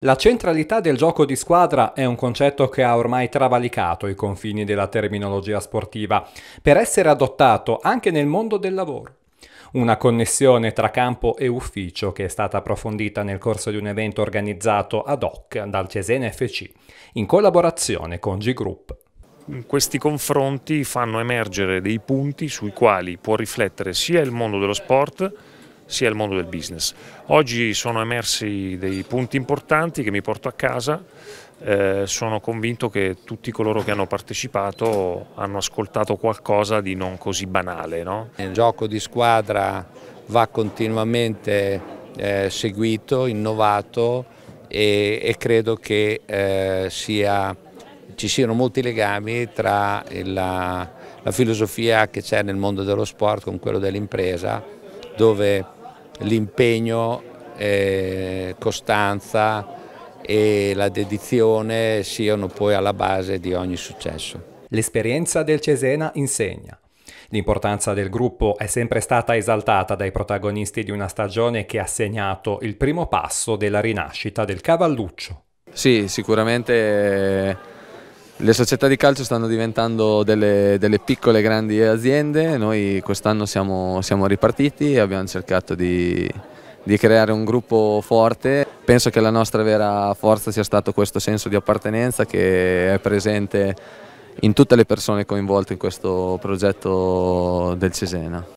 La centralità del gioco di squadra è un concetto che ha ormai travalicato i confini della terminologia sportiva per essere adottato anche nel mondo del lavoro. Una connessione tra campo e ufficio che è stata approfondita nel corso di un evento organizzato ad hoc dal Cesena FC in collaborazione con G-Group questi confronti fanno emergere dei punti sui quali può riflettere sia il mondo dello sport sia il mondo del business. Oggi sono emersi dei punti importanti che mi porto a casa, eh, sono convinto che tutti coloro che hanno partecipato hanno ascoltato qualcosa di non così banale. No? Il gioco di squadra va continuamente eh, seguito, innovato e, e credo che eh, sia, ci siano molti legami tra la, la filosofia che c'è nel mondo dello sport con quello dell'impresa dove l'impegno, eh, costanza e la dedizione siano poi alla base di ogni successo. L'esperienza del Cesena insegna. L'importanza del gruppo è sempre stata esaltata dai protagonisti di una stagione che ha segnato il primo passo della rinascita del cavalluccio. Sì, sicuramente eh, le società di calcio stanno diventando delle, delle piccole e grandi aziende, noi quest'anno siamo, siamo, ripartiti e abbiamo cercato di, di, creare un gruppo forte. Penso che la nostra vera forza sia stato questo senso di appartenenza che è presente in tutte le persone coinvolte in questo progetto del Cesena.